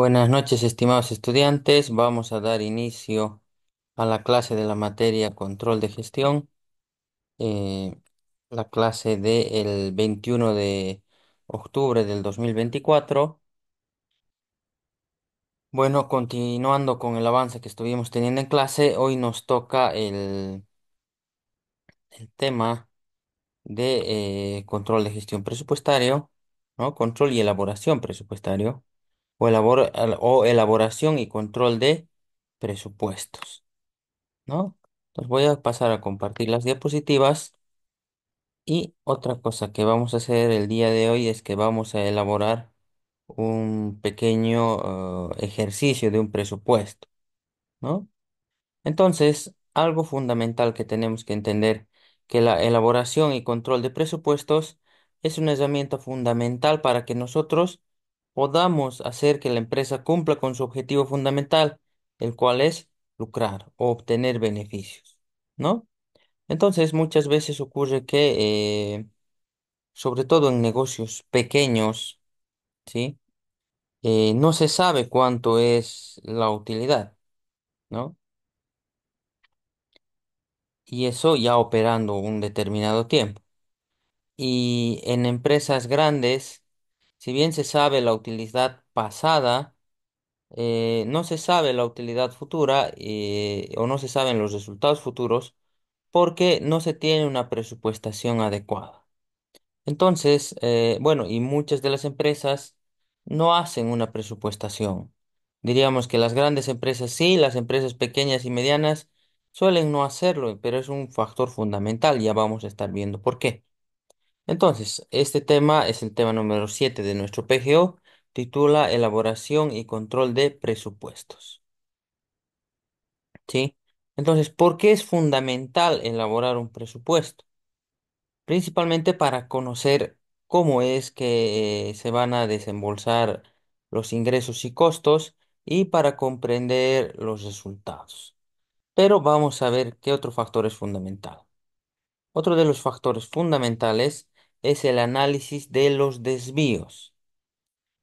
Buenas noches, estimados estudiantes. Vamos a dar inicio a la clase de la materia Control de Gestión, eh, la clase del 21 de octubre del 2024. Bueno, continuando con el avance que estuvimos teniendo en clase, hoy nos toca el, el tema de eh, control de gestión presupuestario, ¿no? Control y elaboración presupuestario o, elaboración y control de presupuestos, ¿no? Entonces voy a pasar a compartir las diapositivas y otra cosa que vamos a hacer el día de hoy es que vamos a elaborar un pequeño eh, ejercicio de un presupuesto, ¿no? Entonces, algo fundamental que tenemos que entender, que la elaboración y control de presupuestos es una herramienta fundamental para que nosotros podamos hacer que la empresa cumpla con su objetivo fundamental, el cual es lucrar o obtener beneficios, ¿no? Entonces, muchas veces ocurre que, eh, sobre todo en negocios pequeños, ¿sí? Eh, no se sabe cuánto es la utilidad, ¿no? Y eso ya operando un determinado tiempo. Y en empresas grandes, si bien se sabe la utilidad pasada, eh, no se sabe la utilidad futura eh, o no se saben los resultados futuros porque no se tiene una presupuestación adecuada. Entonces, eh, bueno, y muchas de las empresas no hacen una presupuestación. Diríamos que las grandes empresas sí, las empresas pequeñas y medianas suelen no hacerlo, pero es un factor fundamental, ya vamos a estar viendo por qué. Entonces, este tema es el tema número 7 de nuestro PGO, titula Elaboración y control de presupuestos. ¿Sí? Entonces, ¿por qué es fundamental elaborar un presupuesto? Principalmente para conocer cómo es que eh, se van a desembolsar los ingresos y costos y para comprender los resultados. Pero vamos a ver qué otro factor es fundamental. Otro de los factores fundamentales es el análisis de los desvíos.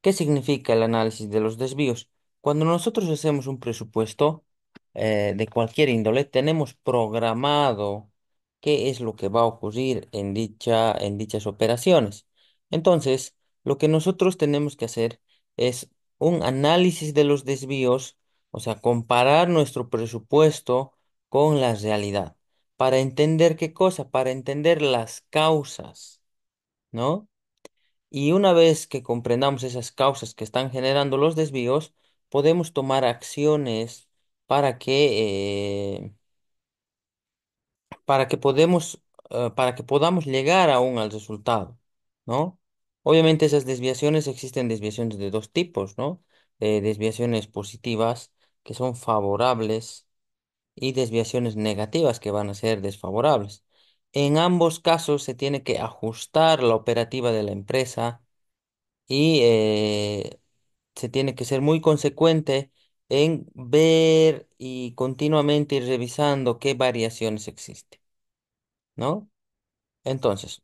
¿Qué significa el análisis de los desvíos? Cuando nosotros hacemos un presupuesto eh, de cualquier índole, tenemos programado qué es lo que va a ocurrir en dicha, en dichas operaciones. Entonces, lo que nosotros tenemos que hacer es un análisis de los desvíos, o sea, comparar nuestro presupuesto con la realidad, para entender qué cosa, para entender las causas ¿no? Y una vez que comprendamos esas causas que están generando los desvíos, podemos tomar acciones para que, eh, para que podemos, eh, para que podamos llegar aún al resultado, ¿no? Obviamente esas desviaciones existen desviaciones de dos tipos, ¿no? Eh, desviaciones positivas que son favorables y desviaciones negativas que van a ser desfavorables. En ambos casos se tiene que ajustar la operativa de la empresa y eh, se tiene que ser muy consecuente en ver y continuamente ir revisando qué variaciones existen, ¿no? Entonces,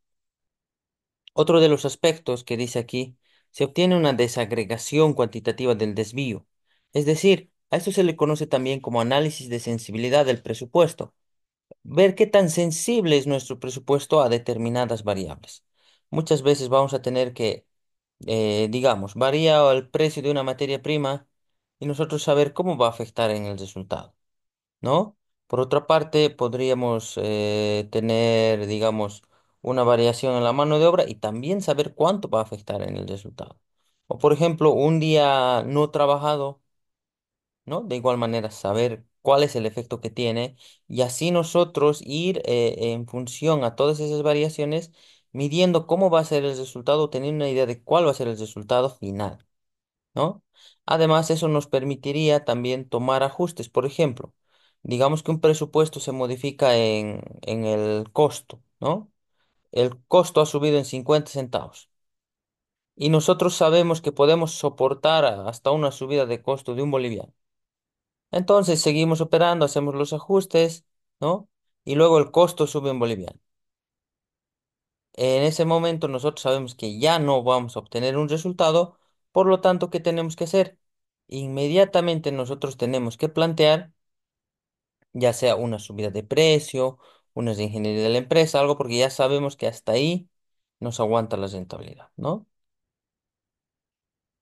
otro de los aspectos que dice aquí, se obtiene una desagregación cuantitativa del desvío. Es decir, a esto se le conoce también como análisis de sensibilidad del presupuesto ver qué tan sensible es nuestro presupuesto a determinadas variables. Muchas veces vamos a tener que, eh, digamos, varía el precio de una materia prima y nosotros saber cómo va a afectar en el resultado, ¿no? Por otra parte, podríamos eh, tener, digamos, una variación en la mano de obra y también saber cuánto va a afectar en el resultado. O, por ejemplo, un día no trabajado, ¿no? De igual manera, saber cuál es el efecto que tiene, y así nosotros ir eh, en función a todas esas variaciones, midiendo cómo va a ser el resultado, teniendo una idea de cuál va a ser el resultado final, ¿no? Además, eso nos permitiría también tomar ajustes, por ejemplo, digamos que un presupuesto se modifica en, en el costo, ¿no? El costo ha subido en 50 centavos. Y nosotros sabemos que podemos soportar hasta una subida de costo de un boliviano. Entonces seguimos operando, hacemos los ajustes, ¿no? Y luego el costo sube en boliviano. En ese momento nosotros sabemos que ya no vamos a obtener un resultado, por lo tanto, ¿qué tenemos que hacer? Inmediatamente nosotros tenemos que plantear ya sea una subida de precio, una de ingeniería de la empresa, algo porque ya sabemos que hasta ahí nos aguanta la rentabilidad, ¿no?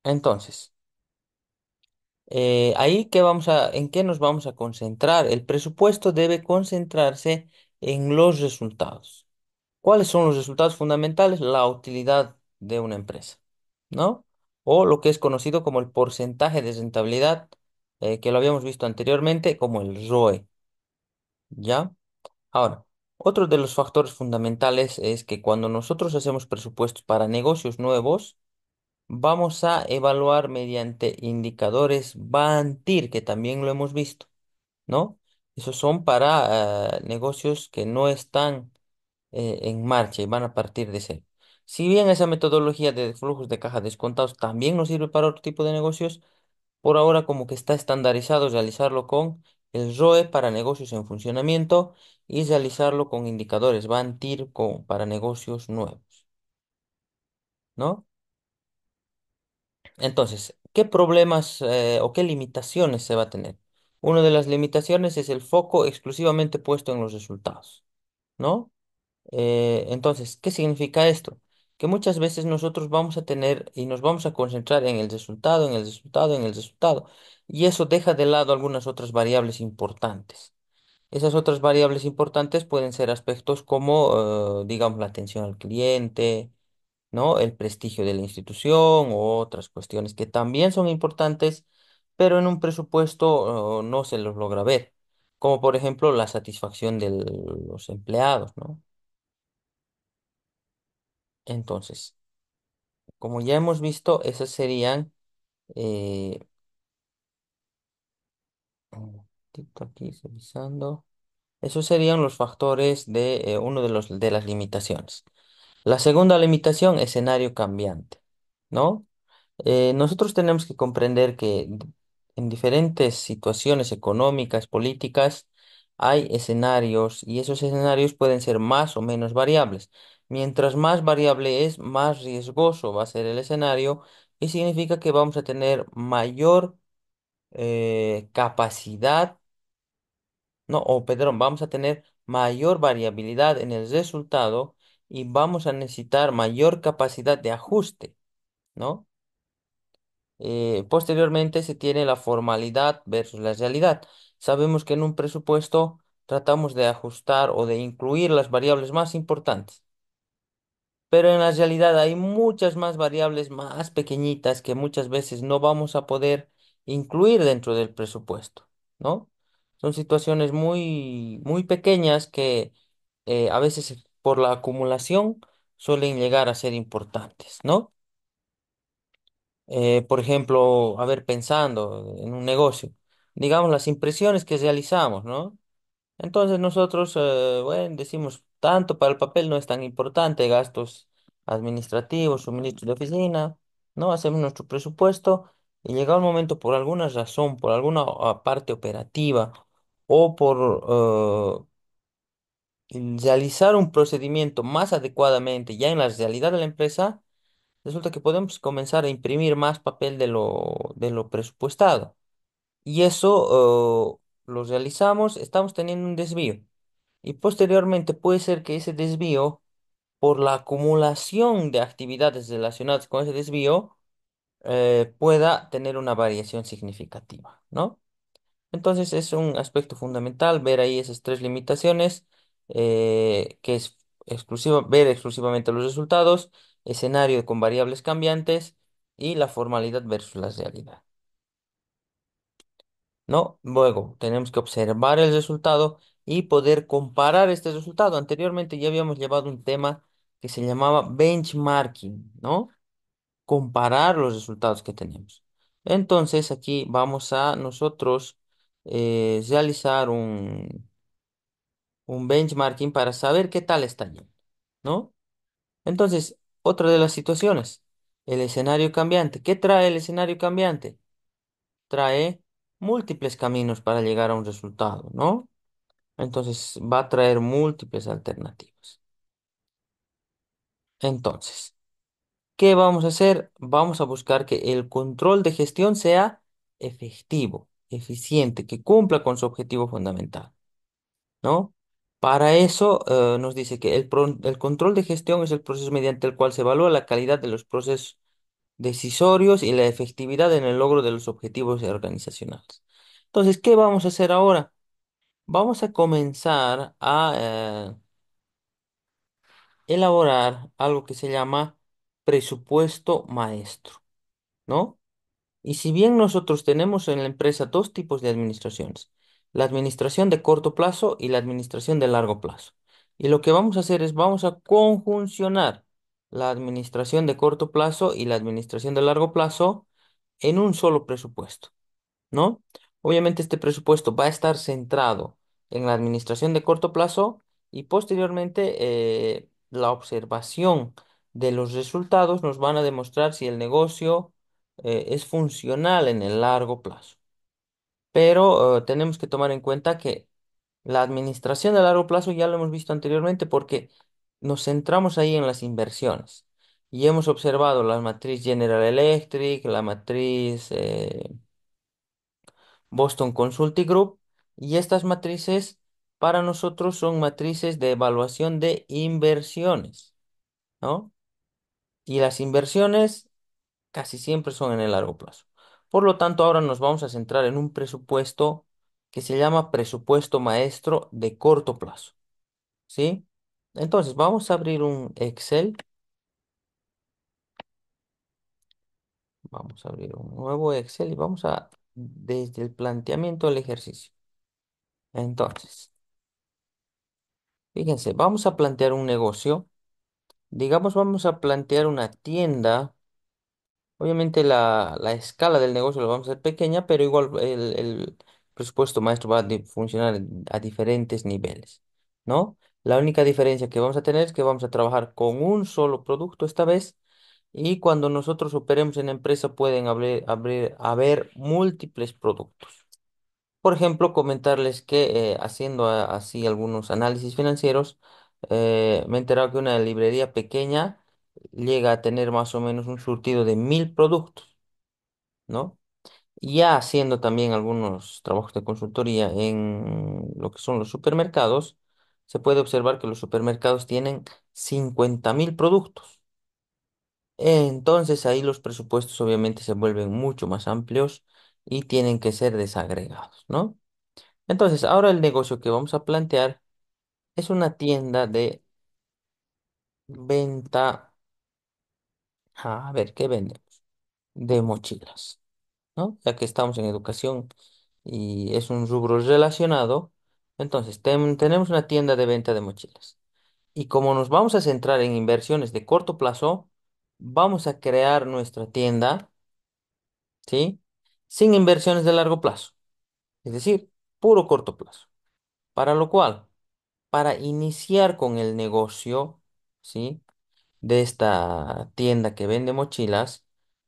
Entonces, eh, ahí vamos a, en qué nos vamos a concentrar. El presupuesto debe concentrarse en los resultados. ¿Cuáles son los resultados fundamentales? La utilidad de una empresa, ¿no? O lo que es conocido como el porcentaje de rentabilidad, eh, que lo habíamos visto anteriormente como el ROE, ¿ya? Ahora, otro de los factores fundamentales es que cuando nosotros hacemos presupuestos para negocios nuevos, Vamos a evaluar mediante indicadores BANTIR, que también lo hemos visto, ¿no? Esos son para ah, negocios que no están eh, en marcha y van a partir de cero. Si bien esa metodología de flujos de caja descontados también nos sirve para otro tipo de negocios, por ahora como que está estandarizado realizarlo con el ROE para negocios en funcionamiento y realizarlo con indicadores BANTIR para negocios nuevos, ¿no? Entonces, ¿qué problemas eh, o qué limitaciones se va a tener? Una de las limitaciones es el foco exclusivamente puesto en los resultados, ¿no? Eh, entonces, ¿qué significa esto? Que muchas veces nosotros vamos a tener y nos vamos a concentrar en el resultado, en el resultado, en el resultado, y eso deja de lado algunas otras variables importantes. Esas otras variables importantes pueden ser aspectos como, eh, digamos, la atención al cliente, ¿no? El prestigio de la institución o otras cuestiones que también son importantes, pero en un presupuesto oh, no se los logra ver, como por ejemplo la satisfacción de los empleados, Entonces, como ya hemos visto, esas serían... Eh, aquí revisando. Esos serían los factores de eh, uno de los de las limitaciones. La segunda limitación, escenario cambiante, ¿no? Eh, nosotros tenemos que comprender que en diferentes situaciones económicas, políticas, hay escenarios y esos escenarios pueden ser más o menos variables. Mientras más variable es, más riesgoso va a ser el escenario y significa que vamos a tener mayor eh, capacidad, no, o perdón, vamos a tener mayor variabilidad en el resultado y vamos a necesitar mayor capacidad de ajuste, ¿no? Eh, posteriormente se tiene la formalidad versus la realidad. Sabemos que en un presupuesto tratamos de ajustar o de incluir las variables más importantes. Pero en la realidad hay muchas más variables más pequeñitas que muchas veces no vamos a poder incluir dentro del presupuesto, ¿no? Son situaciones muy, muy pequeñas que eh, a veces por la acumulación suelen llegar a ser importantes, ¿no? Eh, por ejemplo, a ver, pensando en un negocio, digamos las impresiones que realizamos, ¿no? Entonces nosotros, eh, bueno, decimos, tanto para el papel no es tan importante, gastos administrativos, suministros de oficina, ¿no? Hacemos nuestro presupuesto y llega un momento por alguna razón, por alguna parte operativa o por eh, realizar un procedimiento más adecuadamente ya en la realidad de la empresa, resulta que podemos comenzar a imprimir más papel de lo, de lo presupuestado. Y eso oh, lo realizamos, estamos teniendo un desvío. Y posteriormente puede ser que ese desvío, por la acumulación de actividades relacionadas con ese desvío, eh, pueda tener una variación significativa, ¿no? Entonces es un aspecto fundamental ver ahí esas tres limitaciones eh, que es exclusivo ver exclusivamente los resultados, escenario con variables cambiantes y la formalidad versus la realidad. ¿no? Luego tenemos que observar el resultado y poder comparar este resultado. Anteriormente ya habíamos llevado un tema que se llamaba benchmarking, ¿no? Comparar los resultados que tenemos. Entonces aquí vamos a nosotros eh, realizar un, un benchmarking para saber qué tal está yendo, ¿no? Entonces, otra de las situaciones, el escenario cambiante. ¿Qué trae el escenario cambiante? Trae múltiples caminos para llegar a un resultado, ¿no? Entonces, va a traer múltiples alternativas. Entonces, ¿qué vamos a hacer? Vamos a buscar que el control de gestión sea efectivo, eficiente, que cumpla con su objetivo fundamental, ¿no? Para eso, eh, nos dice que el, control de gestión es el proceso mediante el cual se evalúa la calidad de los procesos decisorios y la efectividad en el logro de los objetivos organizacionales. Entonces, ¿qué vamos a hacer ahora? Vamos a comenzar a eh, elaborar algo que se llama presupuesto maestro, ¿no? Y si bien nosotros tenemos en la empresa dos tipos de administraciones, la administración de corto plazo y la administración de largo plazo. Y lo que vamos a hacer es vamos a conjuncionar la administración de corto plazo y la administración de largo plazo en un solo presupuesto, ¿no? Obviamente este presupuesto va a estar centrado en la administración de corto plazo y posteriormente eh, la observación de los resultados nos van a demostrar si el negocio eh, es funcional en el largo plazo pero eh, tenemos que tomar en cuenta que la administración a largo plazo ya lo hemos visto anteriormente porque nos centramos ahí en las inversiones y hemos observado la matriz General Electric, la matriz eh, Boston Consulting Group y estas matrices para nosotros son matrices de evaluación de inversiones, Y las inversiones casi siempre son en el largo plazo. Por lo tanto, ahora nos vamos a centrar en un presupuesto que se llama presupuesto maestro de corto plazo. ¿Sí? Entonces, vamos a abrir un Excel. Vamos a abrir un nuevo Excel y vamos a, desde el planteamiento del ejercicio. Entonces, fíjense, vamos a plantear un negocio. Digamos, vamos a plantear una tienda Obviamente la, escala del negocio lo vamos a hacer pequeña, pero igual el, presupuesto maestro va a funcionar a diferentes niveles, ¿no? La única diferencia que vamos a tener es que vamos a trabajar con un solo producto esta vez y cuando nosotros operemos en empresa pueden abrir, abrir, haber múltiples productos. Por ejemplo, comentarles que eh, haciendo eh, así algunos análisis financieros, eh, me he enterado que una librería pequeña llega a tener más o menos un surtido de mil productos, ¿no? Ya haciendo también algunos trabajos de consultoría en lo que son los supermercados, se puede observar que los supermercados tienen 50 mil productos. Entonces ahí los presupuestos obviamente se vuelven mucho más amplios y tienen que ser desagregados, ¿no? Entonces, ahora el negocio que vamos a plantear es una tienda de venta a ver, ¿qué vendemos? De mochilas, ¿no? Ya que estamos en educación y es un rubro relacionado, entonces tenemos una tienda de venta de mochilas. Y como nos vamos a centrar en inversiones de corto plazo, vamos a crear nuestra tienda, ¿sí? Sin inversiones de largo plazo, es decir, puro corto plazo. Para lo cual, para iniciar con el negocio, ¿sí? de esta tienda que vende mochilas,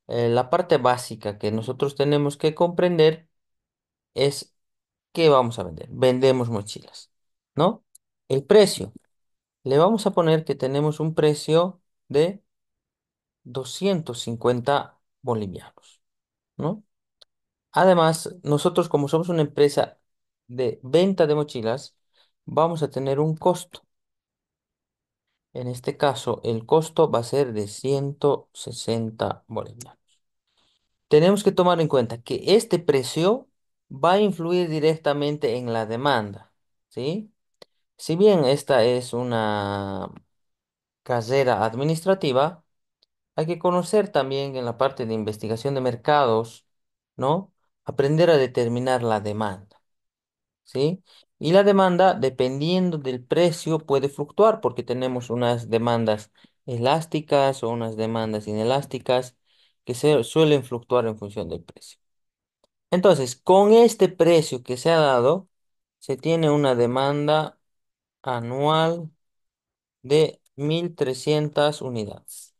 eh, la parte básica que nosotros tenemos que comprender es qué vamos a vender. Vendemos mochilas, ¿no? El precio. Le vamos a poner que tenemos un precio de 250 bolivianos, ¿no? Además, nosotros como somos una empresa de venta de mochilas, vamos a tener un costo. En este caso, el costo va a ser de 160 bolivianos. Tenemos que tomar en cuenta que este precio va a influir directamente en la demanda, ¿sí? Si bien esta es una carrera administrativa, hay que conocer también en la parte de investigación de mercados, ¿no? Aprender a determinar la demanda, ¿sí? Y la demanda, dependiendo del precio, puede fluctuar porque tenemos unas demandas elásticas o unas demandas inelásticas que se suelen fluctuar en función del precio. Entonces, con este precio que se ha dado, se tiene una demanda anual de 1.300 unidades.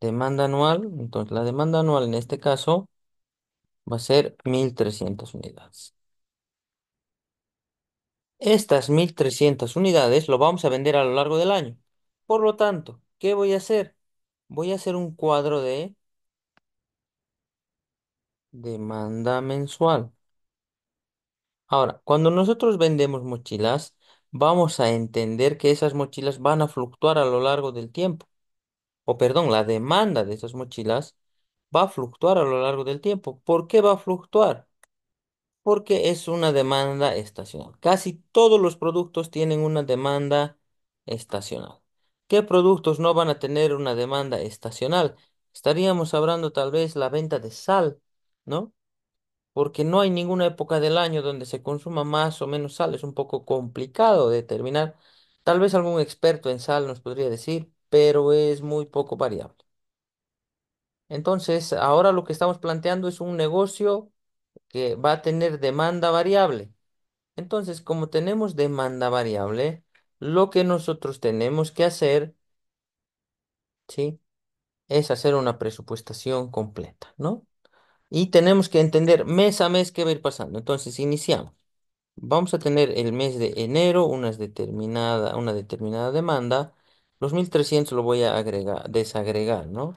Demanda anual, entonces la demanda anual en este caso va a ser 1.300 unidades. Estas 1300 unidades lo vamos a vender a lo largo del año. Por lo tanto, ¿qué voy a hacer? Voy a hacer un cuadro de demanda mensual. Ahora, cuando nosotros vendemos mochilas, vamos a entender que esas mochilas van a fluctuar a lo largo del tiempo. O perdón, la demanda de esas mochilas va a fluctuar a lo largo del tiempo. ¿Por qué va a fluctuar? porque es una demanda estacional. Casi todos los productos tienen una demanda estacional. ¿Qué productos no van a tener una demanda estacional? Estaríamos hablando tal vez la venta de sal, ¿no? Porque no hay ninguna época del año donde se consuma más o menos sal. Es un poco complicado determinar. Tal vez algún experto en sal nos podría decir, pero es muy poco variable. Entonces, ahora lo que estamos planteando es un negocio que va a tener demanda variable. Entonces, como tenemos demanda variable, lo que nosotros tenemos que hacer, ¿sí? Es hacer una presupuestación completa, ¿no? Y tenemos que entender mes a mes qué va a ir pasando. Entonces, iniciamos. Vamos a tener el mes de enero una determinada, una determinada demanda. Los 1300 lo voy a agregar, desagregar, ¿no?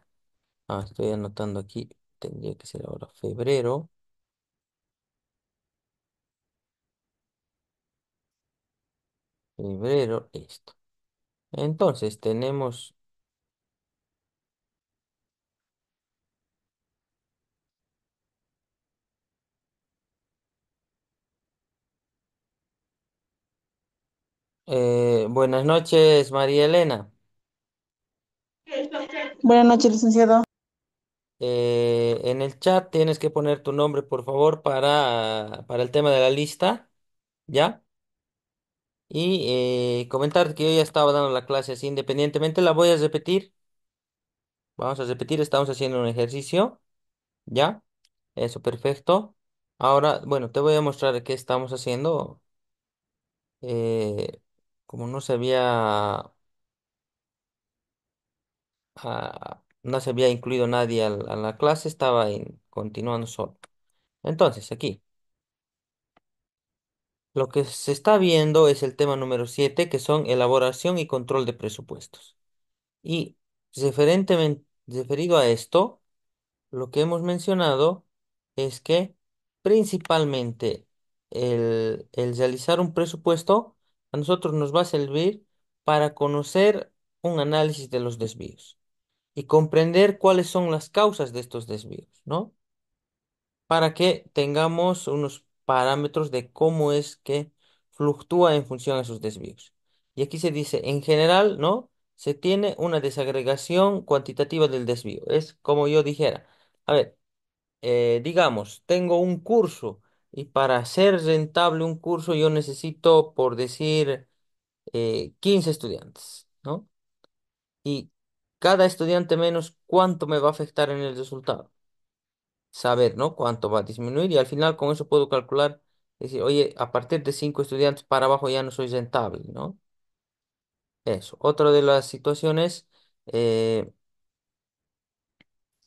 Ah, estoy anotando aquí. Tendría que ser ahora febrero. librero, esto. Entonces tenemos eh, buenas noches, María Elena. Buenas noches, licenciado. Eh, en el chat tienes que poner tu nombre, por favor, para, para el tema de la lista. ¿Ya? Y eh, comentar que yo ya estaba dando la clase así independientemente, la voy a repetir. Vamos a repetir, estamos haciendo un ejercicio, ¿ya? Eso, perfecto. Ahora, bueno, te voy a mostrar qué estamos haciendo. Eh, como no se había, ah, no se había incluido nadie a la, clase, estaba continuando solo. Entonces, aquí. Lo que se está viendo es el tema número 7, que son elaboración y control de presupuestos. Y referentemente, referido a esto, lo que hemos mencionado es que principalmente el realizar un presupuesto a nosotros nos va a servir para conocer un análisis de los desvíos y comprender cuáles son las causas de estos desvíos, ¿no? Para que tengamos unos parámetros de cómo es que fluctúa en función a sus desvíos. Y aquí se dice, en general, ¿no? Se tiene una desagregación cuantitativa del desvío. Es como yo dijera, a ver, eh, digamos, tengo un curso y para ser rentable un curso yo necesito, por decir, 15 eh, estudiantes, ¿no? Y cada estudiante menos, ¿cuánto me va a afectar en el resultado? saber, ¿no? Cuánto va a disminuir y al final con eso puedo calcular, decir, oye, a partir de cinco estudiantes para abajo ya no soy rentable, ¿no? Eso. Otra de las situaciones eh,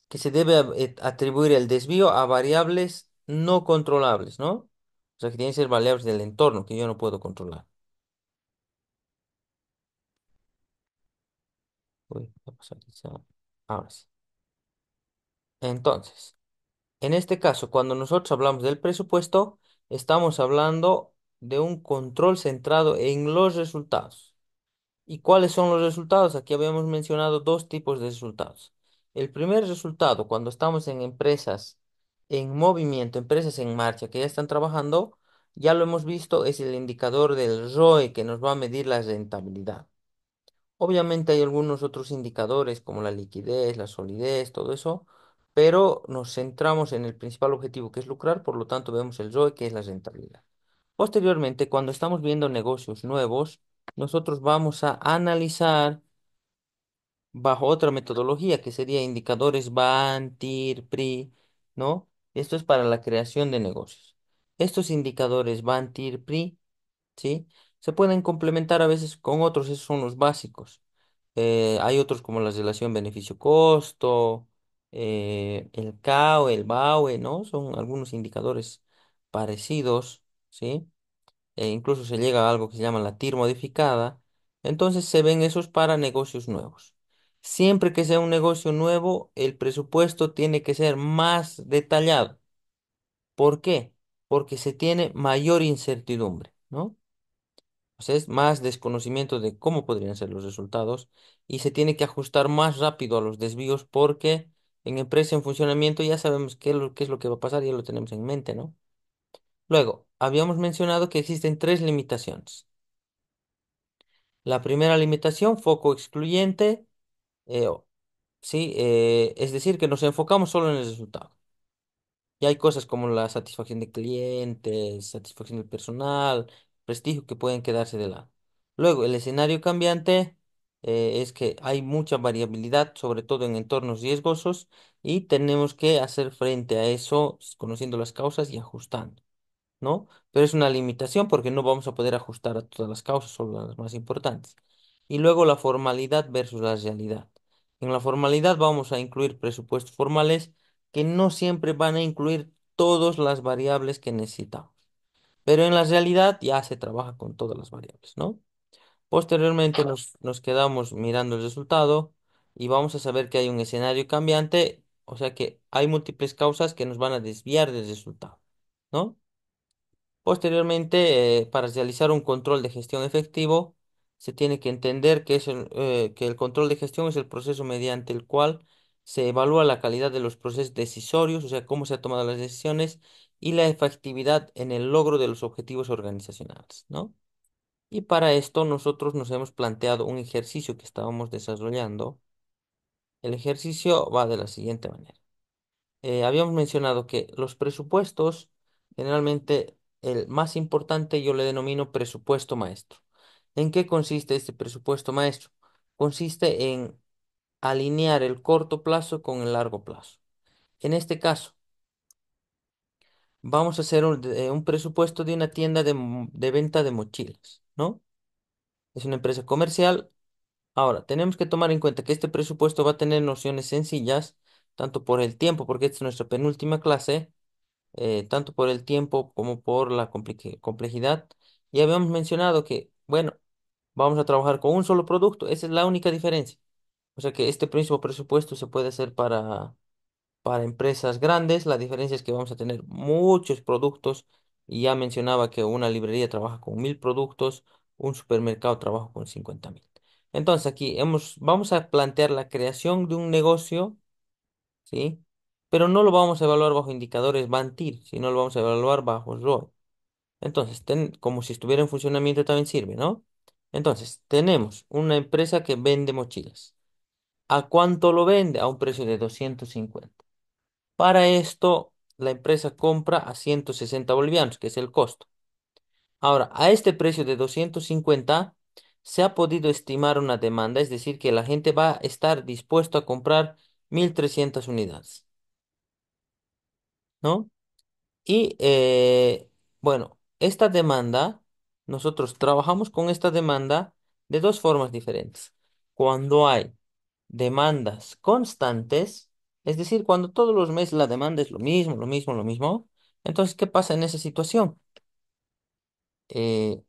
que se debe eh, atribuir el desvío a variables no controlables, ¿no? O sea, que tienen que ser variables del entorno que yo no puedo controlar. Uy, vamos a Ahora sí. Entonces. En este caso, cuando nosotros hablamos del presupuesto, estamos hablando de un control centrado en los resultados. ¿Y cuáles son los resultados? Aquí habíamos mencionado dos tipos de resultados. El primer resultado, cuando estamos en empresas en movimiento, empresas en marcha que ya están trabajando, ya lo hemos visto, es el indicador del ROE que nos va a medir la rentabilidad. Obviamente hay algunos otros indicadores como la liquidez, la solidez, todo eso, pero nos centramos en el principal objetivo que es lucrar, por lo tanto vemos el ROE que es la rentabilidad. Posteriormente, cuando estamos viendo negocios nuevos, nosotros vamos a analizar bajo otra metodología que sería indicadores BAN, TIR, PRI, ¿no? Esto es para la creación de negocios. Estos indicadores BAN, TIR, PRI, ¿sí? Se pueden complementar a veces con otros, esos son los básicos. Eh, hay otros como la relación beneficio-costo, eh, el CAO, el BAOE, ¿no? Son algunos indicadores parecidos, ¿sí? E incluso se llega a algo que se llama la TIR modificada. Entonces se ven esos para negocios nuevos. Siempre que sea un negocio nuevo, el presupuesto tiene que ser más detallado. ¿Por qué? Porque se tiene mayor incertidumbre, ¿no? O sea, es más desconocimiento de cómo podrían ser los resultados y se tiene que ajustar más rápido a los desvíos porque en empresa, en funcionamiento, ya sabemos qué, es lo- es lo que va a pasar, ya lo tenemos en mente, ¿no? Luego, habíamos mencionado que existen tres limitaciones. La primera limitación, foco excluyente, eh, ¿sí? Eh, es decir, que nos enfocamos solo en el resultado. Y hay cosas como la satisfacción de clientes, satisfacción del personal, prestigio que pueden quedarse de lado. Luego, el escenario cambiante eh, es que hay mucha variabilidad, sobre todo en entornos riesgosos, y tenemos que hacer frente a eso conociendo las causas y ajustando, ¿no? Pero es una limitación porque no vamos a poder ajustar a todas las causas, solo las más importantes. Y luego la formalidad versus la realidad. En la formalidad vamos a incluir presupuestos formales que no siempre van a incluir todas las variables que necesitamos. Pero en la realidad ya se trabaja con todas las variables, ¿no? Posteriormente nos, quedamos mirando el resultado y vamos a saber que hay un escenario cambiante, o sea que hay múltiples causas que nos van a desviar del resultado, ¿no? Posteriormente, eh, para realizar un control de gestión efectivo, se tiene que entender que, es el, eh, que el control de gestión es el proceso mediante el cual se evalúa la calidad de los procesos decisorios, o sea, cómo se han tomado las decisiones, y la efectividad en el logro de los objetivos organizacionales, ¿no? Y para esto nosotros nos hemos planteado un ejercicio que estábamos desarrollando. El ejercicio va de la siguiente manera. Eh, habíamos mencionado que los presupuestos, generalmente el más importante yo le denomino presupuesto maestro. ¿En qué consiste este presupuesto maestro? Consiste en alinear el corto plazo con el largo plazo. En este caso, vamos a hacer un, eh, presupuesto de una tienda de venta de mochilas. ¿no? Es una empresa comercial. Ahora, tenemos que tomar en cuenta que este presupuesto va a tener nociones sencillas, tanto por el tiempo, porque esta es nuestra penúltima clase, eh, tanto por el tiempo como por la complejidad. Ya habíamos mencionado que, bueno, vamos a trabajar con un solo producto, esa es la única diferencia. O sea que este próximo presupuesto se puede hacer para, para empresas grandes, la diferencia es que vamos a tener muchos productos y ya mencionaba que una librería trabaja con mil productos, un supermercado trabaja con cincuenta mil. Entonces aquí hemos, vamos a plantear la creación de un negocio, ¿sí? Pero no lo vamos a evaluar bajo indicadores BANTIR, sino lo vamos a evaluar bajo ROI. Entonces, como si estuviera en funcionamiento también sirve, ¿no? Entonces, tenemos una empresa que vende mochilas. ¿A cuánto lo vende? A un precio de 250. Para esto, la empresa compra a 160 bolivianos, que es el costo. Ahora, a este precio de 250 se ha podido estimar una demanda, es decir, que la gente va a estar dispuesto a comprar 1.300 unidades. ¿No? Y eh, bueno, esta demanda, nosotros trabajamos con esta demanda de dos formas diferentes. Cuando hay demandas constantes, es decir, cuando todos los meses la demanda es lo mismo, lo mismo, lo mismo, entonces, ¿qué pasa en esa situación? Eh,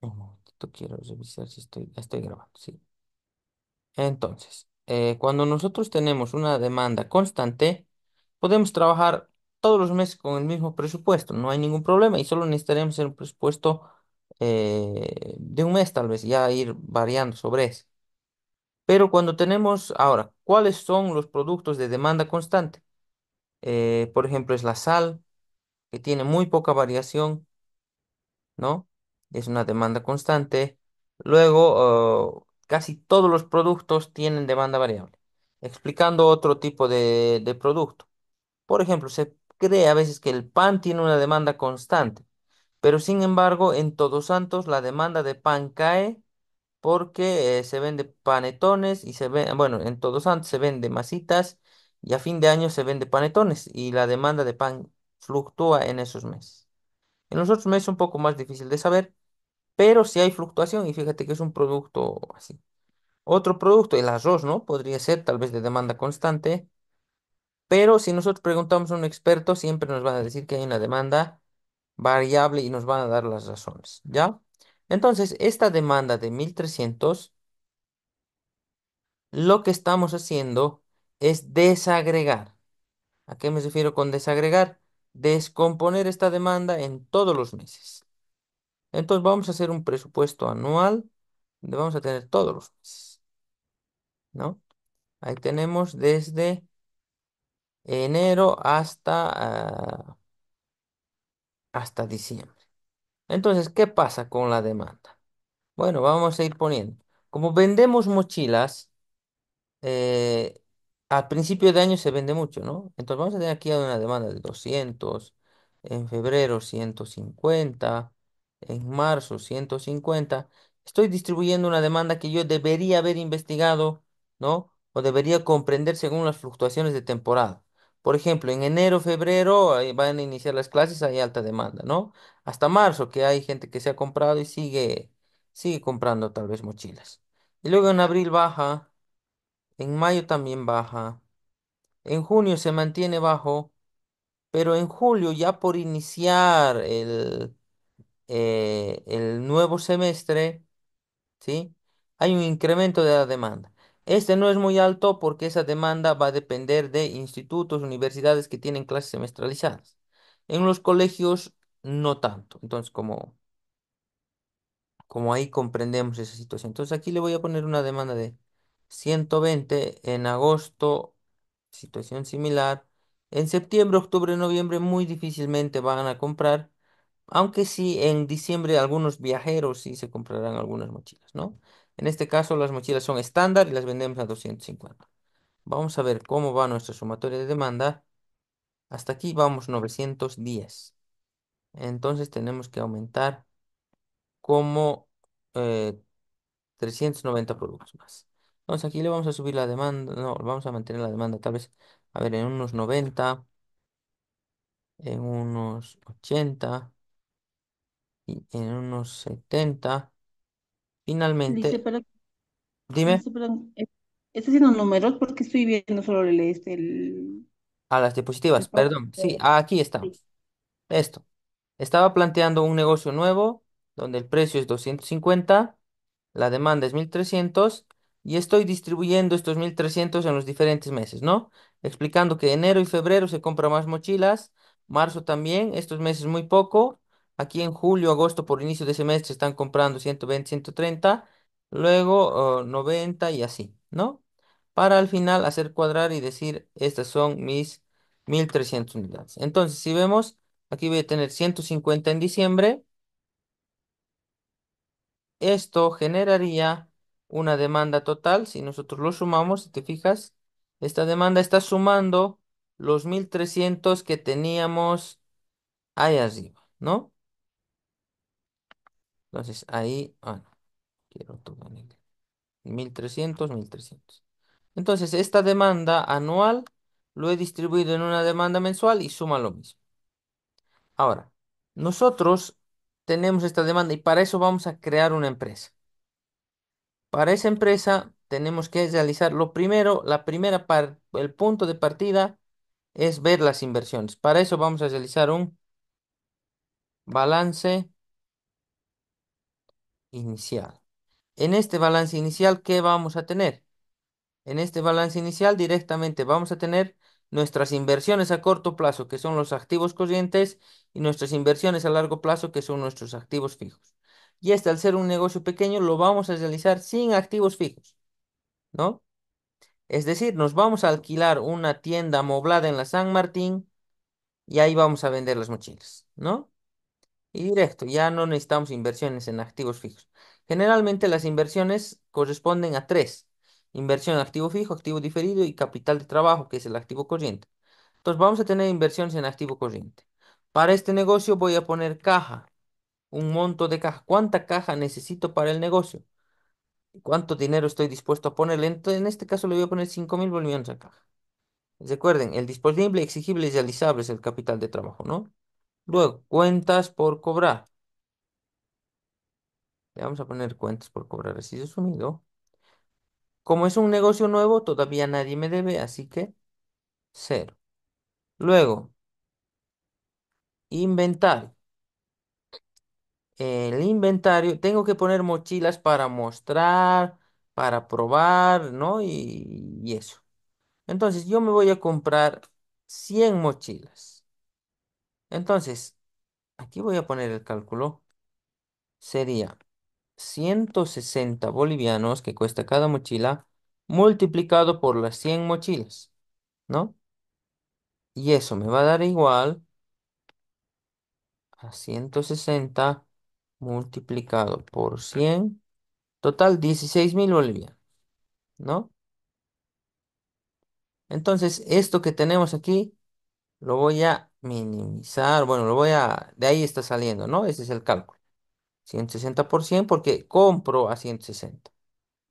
un momento, quiero revisar si estoy, estoy grabando, sí. Entonces, eh, cuando nosotros tenemos una demanda constante, podemos trabajar todos los meses con el mismo presupuesto, no hay ningún problema y solo necesitaremos un presupuesto eh, de un mes tal vez, ya ir variando sobre eso. Pero cuando tenemos ahora, ¿cuáles son los productos de demanda constante? Eh, por ejemplo, es la sal, que tiene muy poca variación, ¿no? Es una demanda constante. Luego, oh, casi todos los productos tienen demanda variable. Explicando otro tipo de producto. Por ejemplo, se cree a veces que el pan tiene una demanda constante, pero sin embargo, en Todos Santos la demanda de pan cae porque eh, se vende panetones y se vende, bueno, en Todos Santos se vende masitas y a fin de año se vende panetones y la demanda de pan fluctúa en esos meses. En los otros meses es un poco más difícil de saber, pero si sí hay fluctuación y fíjate que es un producto así. Otro producto, el arroz, ¿no? Podría ser tal vez de demanda constante, pero si nosotros preguntamos a un experto, siempre nos van a decir que hay una demanda variable y nos van a dar las razones, ¿ya? Entonces, esta demanda de 1300, lo que estamos haciendo es desagregar. ¿A qué me refiero con desagregar? Descomponer esta demanda en todos los meses. Entonces, vamos a hacer un presupuesto anual donde vamos a tener todos los meses. ¿No? Ahí tenemos desde enero hasta, ah, hasta diciembre. Entonces, ¿qué pasa con la demanda? Bueno, vamos a ir poniendo. Como vendemos mochilas, eh, al principio de año se vende mucho, ¿no? Entonces vamos a tener aquí una demanda de 200, en febrero 150, en marzo 150. Estoy distribuyendo una demanda que yo debería haber investigado, ¿no? O debería comprender según las fluctuaciones de temporada. Por ejemplo, en enero, febrero van a iniciar las clases, hay alta demanda, ¿no? Hasta marzo, que hay gente que se ha comprado y sigue, sigue comprando tal vez mochilas. Y luego en abril baja, en mayo también baja, en junio se mantiene bajo, pero en julio ya por iniciar el, eh, el nuevo semestre, ¿sí? Hay un incremento de la demanda. Este no es muy alto porque esa demanda va a depender de institutos, universidades que tienen clases semestralizadas. En los colegios no tanto. Entonces, como, como ahí comprendemos esa situación. Entonces, aquí le voy a poner una demanda de 120 en agosto, situación similar. En septiembre, octubre, noviembre muy difícilmente van a comprar, aunque sí en diciembre algunos viajeros sí se comprarán algunas mochilas, ¿no? En este caso, las mochilas son estándar y las vendemos a 250. Vamos a ver cómo va nuestra sumatoria de demanda. Hasta aquí vamos 910. Entonces tenemos que aumentar como 390 eh, productos más. Entonces aquí le vamos a subir la demanda, no, vamos a mantener la demanda tal vez, a ver, en unos 90, en unos 80 y en unos 70 Finalmente, dime, dice, eh, números? Porque estoy viendo solo este. el, a ah, las diapositivas, perdón, sí, aquí estamos, esto. Estaba planteando un negocio nuevo donde el precio es 250, la demanda es 1300 y estoy distribuyendo estos 1300 en los diferentes meses, ¿no? Explicando que enero y febrero se compra más mochilas, marzo también, estos meses muy poco Aquí en julio, agosto, por inicio de semestre, están comprando 120, 130, luego 90 y así, ¿no? Para al final hacer cuadrar y decir, estas son mis 1300 unidades. Entonces, si vemos, aquí voy a tener 150 en diciembre. Esto generaría una demanda total. Si nosotros lo sumamos, si te fijas, esta demanda está sumando los 1300 que teníamos ahí arriba, ¿no? Entonces ahí, ah, quiero todo 1300, 1300. Entonces esta demanda anual lo he distribuido en una demanda mensual y suma lo mismo. Ahora, nosotros tenemos esta demanda y para eso vamos a crear una empresa. Para esa empresa tenemos que realizar lo primero, la primera el punto de partida es ver las inversiones. Para eso vamos a realizar un balance inicial. En este balance inicial, ¿qué vamos a tener? En este balance inicial directamente vamos a tener nuestras inversiones a corto plazo, que son los activos corrientes, y nuestras inversiones a largo plazo, que son nuestros activos fijos. Y este, al ser un negocio pequeño, lo vamos a realizar sin activos fijos, ¿no? Es decir, nos vamos a alquilar una tienda amoblada en la San Martín y ahí vamos a vender las mochilas, ¿no? Y directo, ya no necesitamos inversiones en activos fijos. Generalmente las inversiones corresponden a tres. Inversión en activo fijo, activo diferido y capital de trabajo, que es el activo corriente. Entonces vamos a tener inversiones en activo corriente. Para este negocio voy a poner caja, un monto de caja. ¿Cuánta caja necesito para el negocio? ¿Cuánto dinero estoy dispuesto a ponerle? Entonces, en este caso le voy a poner 5.000 mil bolivianos a caja. Recuerden, el disponible, exigible y realizable es el capital de trabajo, ¿no? Luego, cuentas por cobrar. Le vamos a poner cuentas por cobrar Residuos sumido. Como es un negocio nuevo, todavía nadie me debe, así que cero. Luego, inventario. El inventario, tengo que poner mochilas para mostrar, para probar, ¿no? Y, y eso. Entonces, yo me voy a comprar 100 mochilas. Entonces, aquí voy a poner el cálculo. Sería 160 bolivianos que cuesta cada mochila multiplicado por las 100 mochilas, ¿no? Y eso me va a dar igual a 160 multiplicado por 100, total 16.000 bolivianos, ¿no? Entonces, esto que tenemos aquí lo voy a Minimizar, bueno, lo voy a, de ahí está saliendo, ¿no? Ese es el cálculo. 160 porque compro a 160.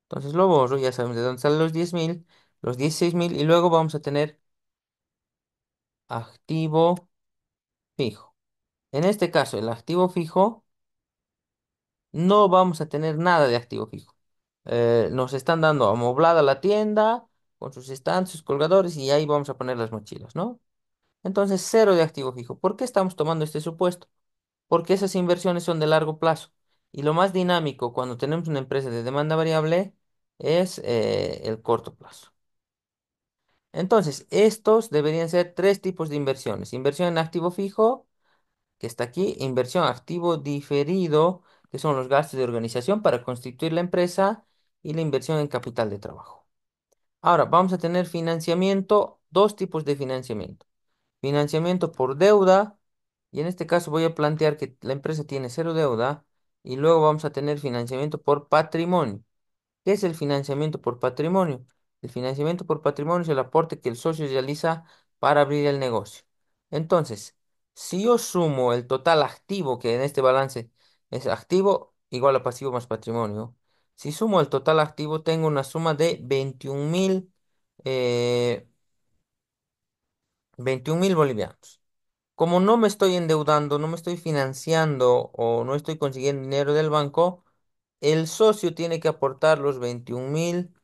Entonces lo borro, ya sabemos de dónde salen los 10.000, los 16.000 y luego vamos a tener activo fijo. En este caso, el activo fijo, no vamos a tener nada de activo fijo. Eh, nos están dando amoblada la tienda con sus estancias sus colgadores y ahí vamos a poner las mochilas, ¿no? Entonces, cero de activo fijo. ¿Por qué estamos tomando este supuesto? Porque esas inversiones son de largo plazo. Y lo más dinámico cuando tenemos una empresa de demanda variable es eh, el corto plazo. Entonces, estos deberían ser tres tipos de inversiones. Inversión en activo fijo, que está aquí, inversión en activo diferido, que son los gastos de organización para constituir la empresa, y la inversión en capital de trabajo. Ahora, vamos a tener financiamiento, dos tipos de financiamiento financiamiento por deuda, y en este caso voy a plantear que la empresa tiene cero deuda, y luego vamos a tener financiamiento por patrimonio. ¿Qué es el financiamiento por patrimonio? El financiamiento por patrimonio es el aporte que el socio realiza para abrir el negocio. Entonces, si yo sumo el total activo, que en este balance es activo igual a pasivo más patrimonio, si sumo el total activo tengo una suma de 21 mil eh, 21 mil bolivianos. Como no me estoy endeudando, no me estoy financiando o no estoy consiguiendo dinero del banco, el socio tiene que aportar los 21 mil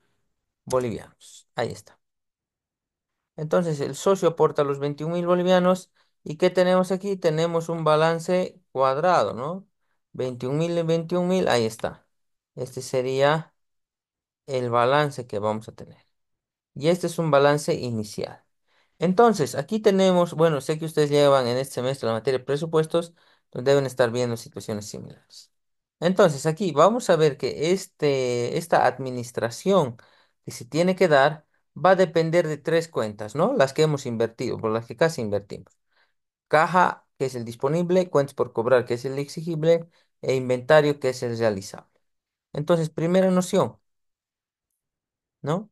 bolivianos. Ahí está. Entonces el socio aporta los 21 mil bolivianos y ¿qué tenemos aquí? Tenemos un balance cuadrado, ¿no? 21 mil y 21 mil, ahí está. Este sería el balance que vamos a tener. Y este es un balance inicial. Entonces, aquí tenemos, bueno, sé que ustedes llevan en este semestre la materia de presupuestos, donde deben estar viendo situaciones similares. Entonces, aquí vamos a ver que este, esta administración que se tiene que dar va a depender de tres cuentas, ¿no? Las que hemos invertido, por las que casi invertimos. Caja, que es el disponible, cuentas por cobrar, que es el exigible, e inventario, que es el realizable. Entonces, primera noción, ¿no?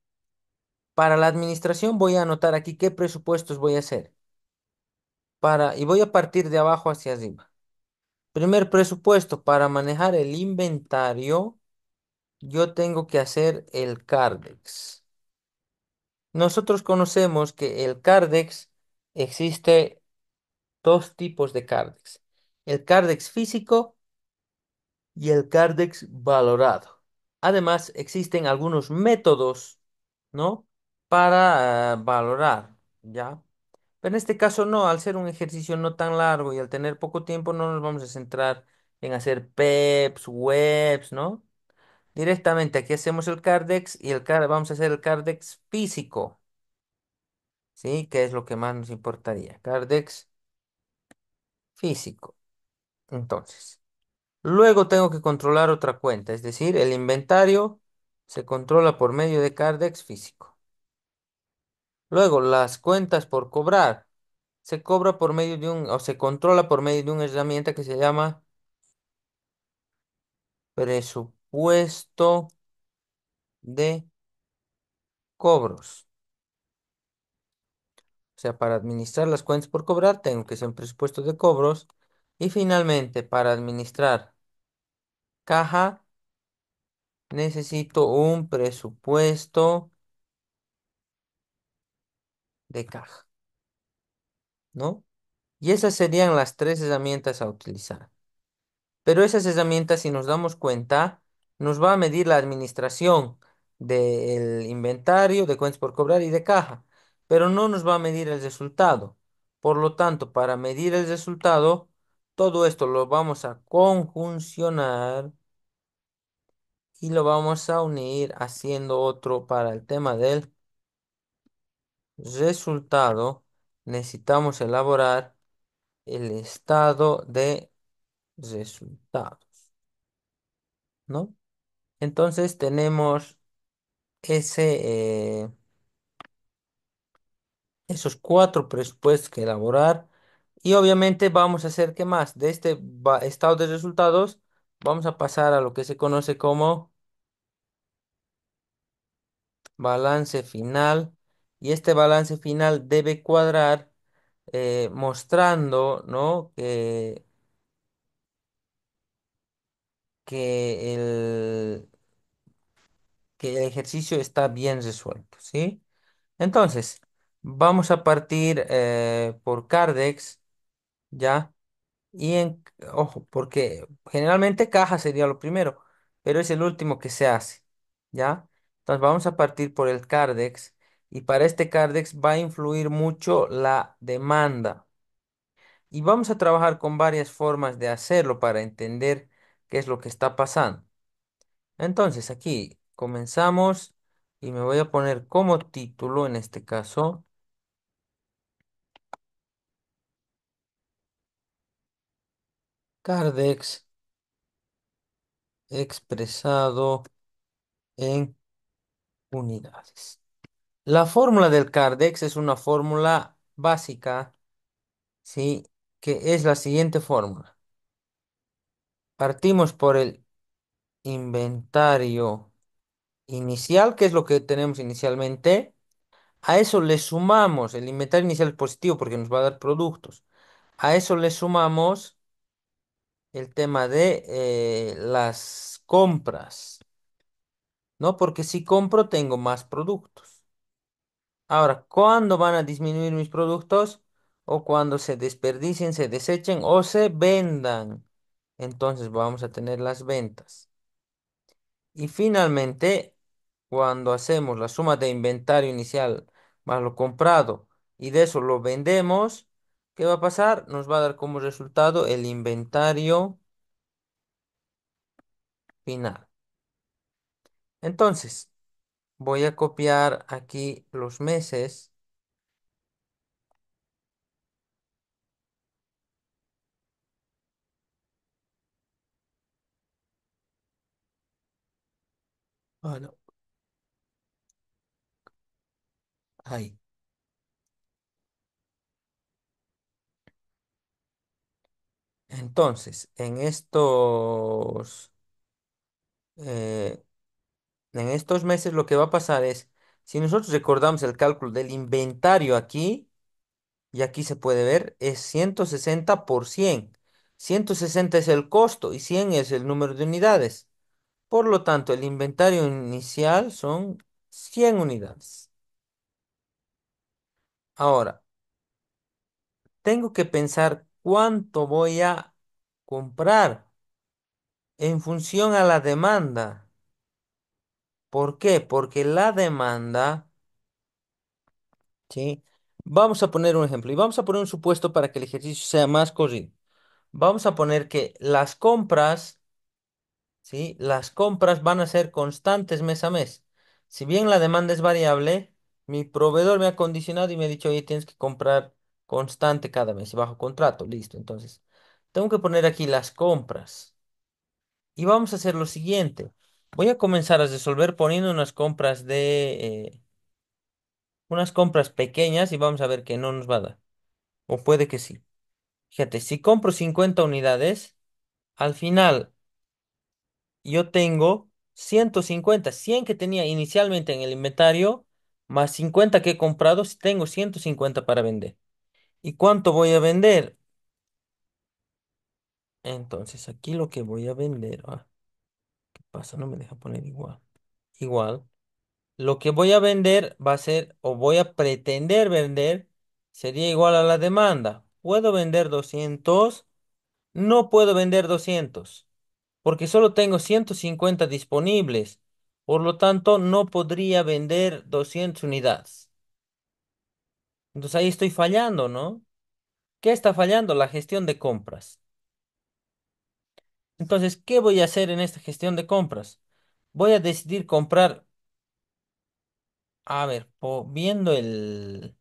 Para la administración voy a anotar aquí qué presupuestos voy a hacer. Para, y voy a partir de abajo hacia arriba. Primer presupuesto, para manejar el inventario, yo tengo que hacer el CARDEX. Nosotros conocemos que el CARDEX existe dos tipos de CARDEX. El CARDEX físico y el CARDEX valorado. Además, existen algunos métodos, ¿no? para eh, valorar, ¿ya? Pero en este caso no, al ser un ejercicio no tan largo y al tener poco tiempo no nos vamos a centrar en hacer PEPs, webs, ¿no? Directamente aquí hacemos el cardex y el car- vamos a hacer el cardex físico, ¿sí? Que es lo que más nos importaría, cardex físico. Entonces, luego tengo que controlar otra cuenta, es decir, el inventario se controla por medio de cardex físico. Luego, las cuentas por cobrar. Se cobra por medio de un, o se controla por medio de una herramienta que se llama presupuesto de cobros. O sea, para administrar las cuentas por cobrar, tengo que ser un presupuesto de cobros. Y finalmente, para administrar caja, necesito un presupuesto de caja. ¿No? Y esas serían las tres herramientas a utilizar. Pero esas herramientas, si nos damos cuenta, nos va a medir la administración del inventario, de cuentas por cobrar y de caja, pero no nos va a medir el resultado. Por lo tanto, para medir el resultado, todo esto lo vamos a conjuncionar y lo vamos a unir haciendo otro para el tema del resultado, necesitamos elaborar el estado de resultados, ¿no? Entonces tenemos ese, eh, esos cuatro presupuestos que elaborar y obviamente vamos a hacer que más de este estado de resultados vamos a pasar a lo que se conoce como balance final y este balance final debe cuadrar eh, mostrando, ¿no? que, el, que el ejercicio está bien resuelto, ¿sí? Entonces, vamos a partir eh, por Cardex, ¿ya? Y en, ojo, porque generalmente caja sería lo primero, pero es el último que se hace, ¿ya? Entonces vamos a partir por el Cardex. Y para este cardex va a influir mucho la demanda. Y vamos a trabajar con varias formas de hacerlo para entender qué es lo que está pasando. Entonces aquí comenzamos y me voy a poner como título en este caso. Cardex expresado en unidades. La fórmula del Cardex es una fórmula básica, ¿sí? Que es la siguiente fórmula. Partimos por el inventario inicial, que es lo que tenemos inicialmente. A eso le sumamos, el inventario inicial es positivo porque nos va a dar productos. A eso le sumamos el tema de eh, las compras. ¿No? Porque si compro tengo más productos. Ahora, ¿cuándo van a disminuir mis productos? O cuando se desperdicien, se desechen o se vendan. Entonces vamos a tener las ventas. Y finalmente, cuando hacemos la suma de inventario inicial más lo comprado y de eso lo vendemos, ¿qué va a pasar? Nos va a dar como resultado el inventario final. Entonces, Voy a copiar aquí los meses. Bueno. Ah, Ahí. Entonces, en estos eh, en estos meses lo que va a pasar es, si nosotros recordamos el cálculo del inventario aquí, y aquí se puede ver, es 160 por 100. 160 es el costo y 100 es el número de unidades. Por lo tanto, el inventario inicial son 100 unidades. Ahora, tengo que pensar cuánto voy a comprar en función a la demanda. ¿Por qué? Porque la demanda, ¿sí? Vamos a poner un ejemplo y vamos a poner un supuesto para que el ejercicio sea más corrido. Vamos a poner que las compras, ¿sí? Las compras van a ser constantes mes a mes. Si bien la demanda es variable, mi proveedor me ha condicionado y me ha dicho, oye, tienes que comprar constante cada mes bajo contrato. Listo, entonces tengo que poner aquí las compras. Y vamos a hacer lo siguiente. Voy a comenzar a resolver poniendo unas compras de... Eh, unas compras pequeñas y vamos a ver que no nos va a dar. O puede que sí. Fíjate, si compro 50 unidades, al final yo tengo 150, 100 que tenía inicialmente en el inventario, más 50 que he comprado, si tengo 150 para vender. ¿Y cuánto voy a vender? Entonces, aquí lo que voy a vender. Ah, pasa? No me deja poner igual. Igual. Lo que voy a vender va a ser, o voy a pretender vender, sería igual a la demanda. Puedo vender 200, no puedo vender 200, porque solo tengo 150 disponibles. Por lo tanto, no podría vender 200 unidades. Entonces ahí estoy fallando, ¿no? ¿Qué está fallando? La gestión de compras. Entonces, ¿qué voy a hacer en esta gestión de compras? Voy a decidir comprar, a ver, viendo el,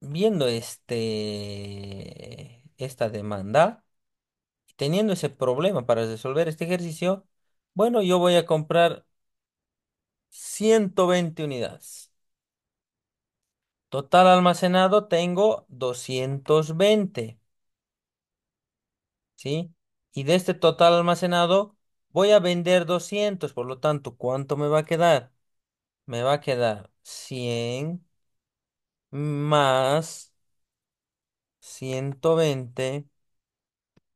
viendo este, esta demanda, teniendo ese problema para resolver este ejercicio, bueno, yo voy a comprar 120 unidades. Total almacenado tengo 220. Y de este total almacenado voy a vender 200, por lo tanto, ¿cuánto me va a quedar? Me va a quedar 100 más 120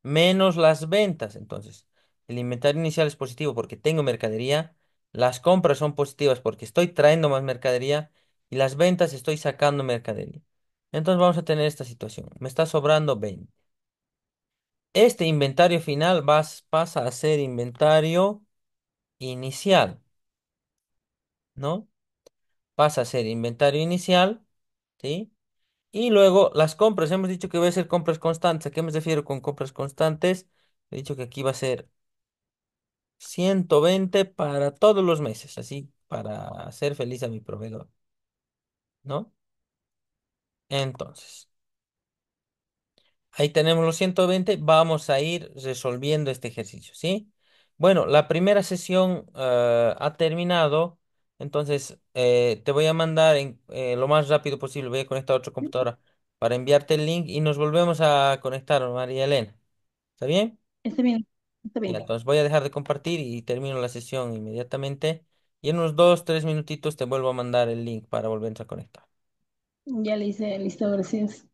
menos las ventas. Entonces, el inventario inicial es positivo porque tengo mercadería, las compras son positivas porque estoy trayendo más mercadería y las ventas estoy sacando mercadería. Entonces vamos a tener esta situación. Me está sobrando 20. Este inventario final pasa a ser inventario inicial, ¿no? Pasa a ser inventario inicial, ¿sí? Y luego las compras, hemos dicho que va a ser compras constantes. ¿A qué me refiero con compras constantes? He dicho que aquí va a ser 120 para todos los meses, así, para hacer feliz a mi proveedor, ¿no? Entonces. Ahí tenemos los 120. Vamos a ir resolviendo este ejercicio, ¿sí? Bueno, la primera sesión eh, ha terminado. Entonces, eh, te voy a mandar eh, lo más rápido posible. Voy a conectar a otra computadora para enviarte el link y nos volvemos a conectar, María Elena. ¿Está bien? Está bien, está bien. entonces voy a dejar de compartir y termino la sesión inmediatamente. Y en unos dos, tres minutitos te vuelvo a mandar el link para volver a conectar. Ya le hice, listo, gracias.